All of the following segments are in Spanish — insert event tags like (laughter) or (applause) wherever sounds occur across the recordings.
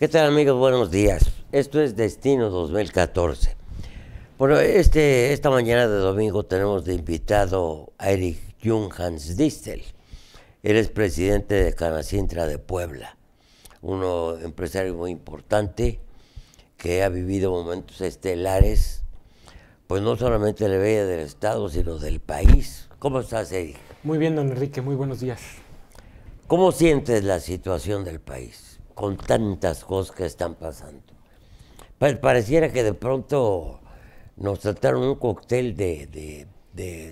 ¿Qué tal amigos? Buenos días. Esto es Destino 2014. Bueno, este, esta mañana de domingo tenemos de invitado a Eric Junghans Distel. Él es presidente de Canacintra de Puebla, uno empresario muy importante que ha vivido momentos estelares, pues no solamente le veía del Estado, sino del país. ¿Cómo estás, Eric? Muy bien, don Enrique, muy buenos días. ¿Cómo sientes la situación del país? con tantas cosas que están pasando. pareciera que de pronto nos trataron un cóctel de,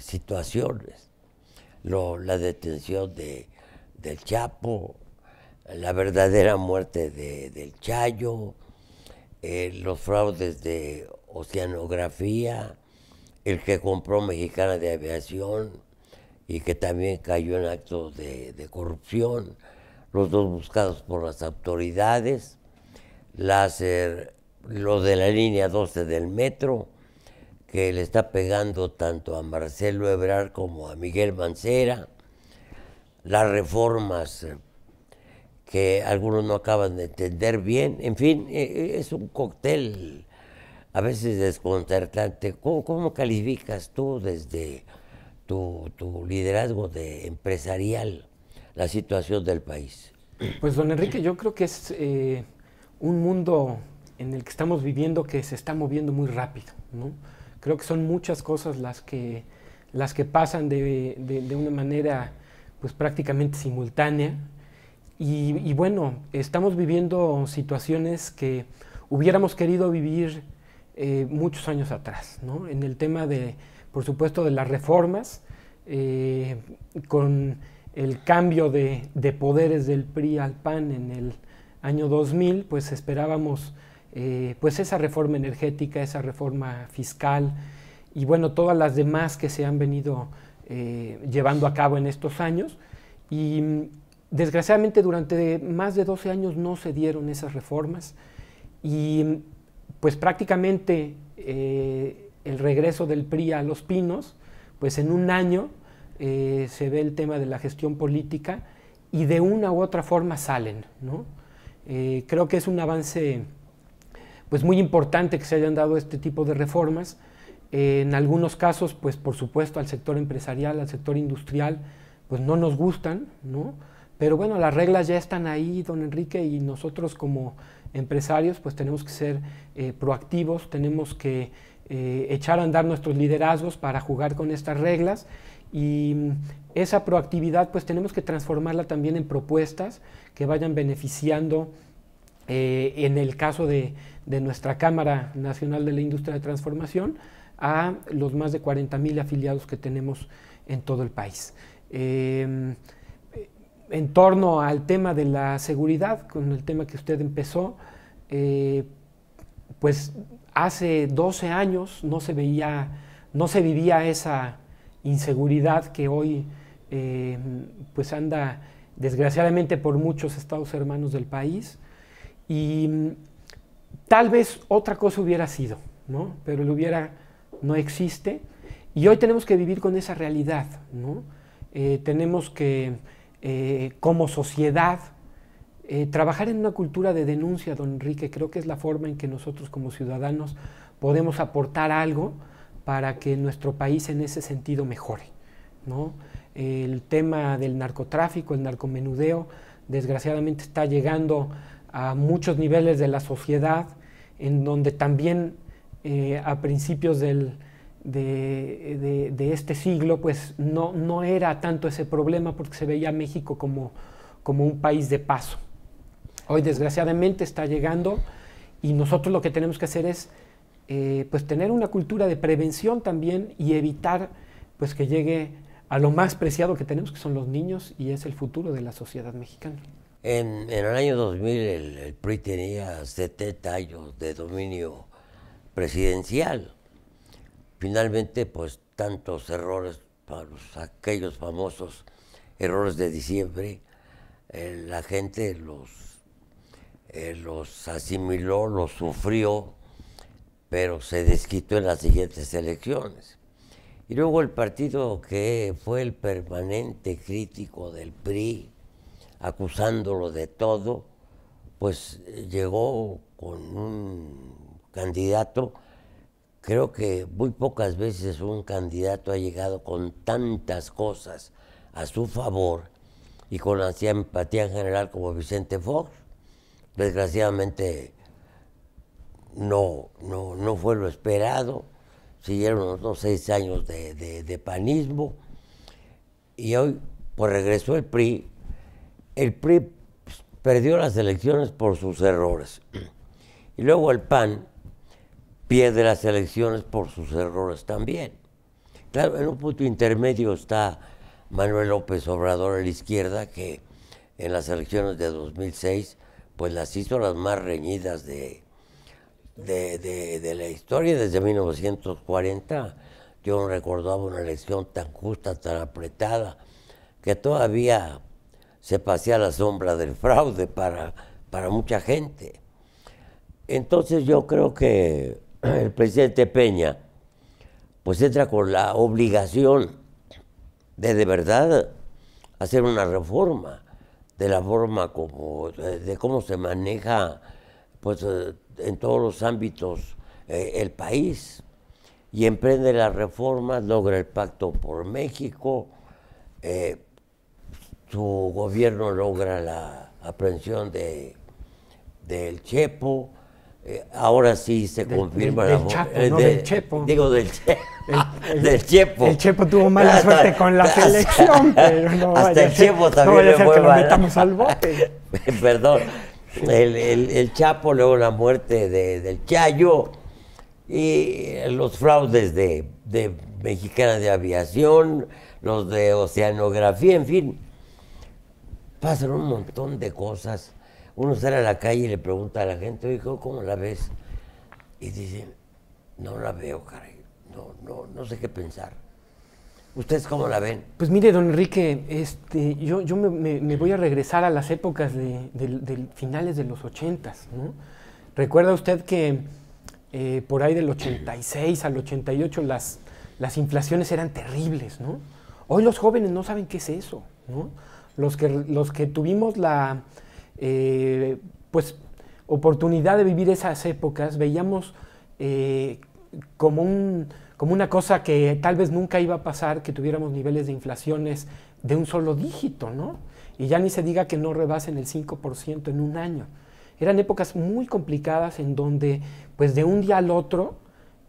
situaciones. la detención de, del Chapo, la verdadera muerte de, del Chayo, eh, los fraudes de oceanografía, el que compró Mexicana de Aviación y que también cayó en actos de corrupción los dos buscados por las autoridades, las, eh, lo de la línea 12 del metro, que le está pegando tanto a Marcelo Ebrar como a Miguel Mancera, las reformas eh, que algunos no acaban de entender bien, en fin, eh, es un cóctel a veces desconcertante. ¿Cómo, calificas tú desde tu, tu liderazgo de empresarial? la situación del país. Pues don Enrique, yo creo que es eh, un mundo en el que estamos viviendo que se está moviendo muy rápido. ¿no? Creo que son muchas cosas las que, las que pasan de, de, una manera pues, prácticamente simultánea. Y, bueno, estamos viviendo situaciones que hubiéramos querido vivir eh, muchos años atrás, ¿no? en el tema de, por supuesto, de las reformas, eh, con el cambio de, poderes del PRI al PAN en el año 2000, pues esperábamos eh, pues esa reforma energética, esa reforma fiscal y bueno, todas las demás que se han venido eh, llevando a cabo en estos años. Y mm, desgraciadamente durante más de 12 años no se dieron esas reformas y mm, pues prácticamente eh, el regreso del PRI a los pinos, pues en un año eh, se ve el tema de la gestión política y de una u otra forma salen. Eh, creo que es un avance pues, muy importante que se hayan dado este tipo de reformas. Eh, en algunos casos, pues por supuesto, al sector empresarial, al sector industrial, pues no nos gustan, Pero bueno, las reglas ya están ahí, don Enrique, y nosotros como empresarios, pues tenemos que ser proactivos, tenemos que echar a andar nuestros liderazgos para jugar con estas reglas y esa proactividad pues tenemos que transformarla también en propuestas que vayan beneficiando eh, en el caso de, nuestra Cámara Nacional de la Industria de Transformación a los más de 40 mil afiliados que tenemos en todo el país. Em, en torno al tema de la seguridad, con el tema que usted empezó, eh, pues hace 12 años no se veía, no se vivía esa inseguridad que hoy eh, pues anda desgraciadamente por muchos estados hermanos del país. Y mm, tal vez otra cosa hubiera sido, pero hubiera no existe. Y hoy tenemos que vivir con esa realidad. Eh, tenemos que, eh, como sociedad, trabajar en una cultura de denuncia, don Enrique. Creo que es la forma en que nosotros como ciudadanos podemos aportar algo para que nuestro país en ese sentido mejore. ¿no? El tema del narcotráfico, el narcomenudeo, desgraciadamente está llegando a muchos niveles de la sociedad, en donde también eh, a principios del, de, de, este siglo, pues no, no era tanto ese problema porque se veía México como, como un país de paso. Hoy desgraciadamente está llegando y nosotros lo que tenemos que hacer es eh, pues tener una cultura de prevención también y evitar pues que llegue a lo más preciado que tenemos, que son los niños, y es el futuro de la sociedad mexicana. En, el año 2000 el, PRI tenía 70 años de dominio presidencial. Finalmente, pues tantos errores, para pues, aquellos famosos errores de diciembre, eh, la gente los, eh, los asimiló, los sufrió, pero se desquitó en las siguientes elecciones. Y luego el partido que fue el permanente crítico del PRI, acusándolo de todo, pues eh, llegó con un candidato, creo que muy pocas veces un candidato ha llegado con tantas cosas a su favor y con la empatía en general como Vicente Fox. Desgraciadamente no, no, fue lo esperado. Siguieron unos seis años de, panismo. Y hoy, por pues, regresó el PRI. El PRI pues, perdió las elecciones por sus errores. Y luego el PAN pierde las elecciones por sus errores también. Claro, en un punto intermedio está Manuel López Obrador a la izquierda, que en las elecciones de 2006, pues las hizo las más reñidas de, de, la historia desde 1940. Yo no recordaba una elección tan justa, tan apretada, que todavía se pasea la sombra del fraude para, para mucha gente. Entonces yo creo que (clears throat) el presidente Peña pues entra con la obligación de de verdad hacer una reforma de la forma como, de cómo se maneja pues, eh, en todos los ámbitos eh, el país y emprende las reformas, logra el pacto por México, eh, su gobierno logra la aprehensión de del Chepo, eh, ahora sí se confirma del, la no, del Chepo. Digo del, Chepo (laughs) del Chepo. El Chepo tuvo mala (laughs) suerte con la (laughs) selección, hasta el Chepo también no vaya lo metamos Perdón, el, Chapo, luego la muerte de, del Chayo y los fraudes de, de Mexicana de Aviación, los de Oceanografía, en fin. Pasan un montón de cosas. Uno sale a la calle y le pregunta a la gente, oye, ¿cómo la ves? Y dicen, no la veo, caray. no, no sé qué pensar. ¿Ustedes cómo la ven? Pues mire, don Enrique, este, yo, me, voy a regresar a las épocas de, finales de los 80. ¿no? Recuerda usted que eh, por ahí del 86 al 88 las, las inflaciones eran terribles, ¿no? Hoy los jóvenes no saben qué es eso, ¿no? Los que, los que tuvimos la eh, pues, oportunidad de vivir esas épocas, veíamos eh, como, un, una cosa que tal vez nunca iba a pasar, que tuviéramos niveles de inflaciones de un solo dígito, ¿no? Y ya ni se diga que no rebasen el 5% en un año. Eran épocas muy complicadas en donde, pues de un día al otro,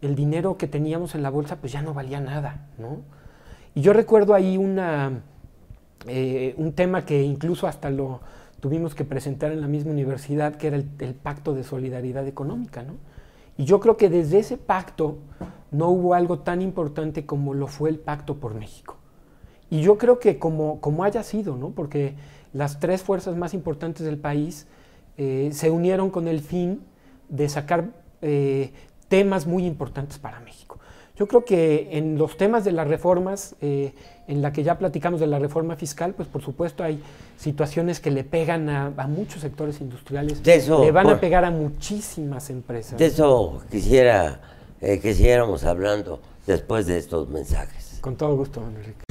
el dinero que teníamos en la bolsa, pues ya no valía nada, ¿no? Y yo recuerdo ahí una, eh, un tema que incluso hasta lo tuvimos que presentar en la misma universidad, que era el pacto de solidaridad económica, ¿no? Y yo creo que desde ese pacto no hubo algo tan importante como lo fue el pacto por México. Y yo creo que como, como haya sido, ¿no? porque las tres fuerzas más importantes del país eh, se unieron con el fin de sacar eh, temas muy importantes para México. Yo creo que en los temas de las reformas, eh, en la que ya platicamos de la reforma fiscal, pues por supuesto hay situaciones que le pegan a, muchos sectores industriales, de eso, le van a pegar a muchísimas empresas. De eso quisiera eh, que siguiéramos hablando después de estos mensajes. Con todo gusto, Enrique.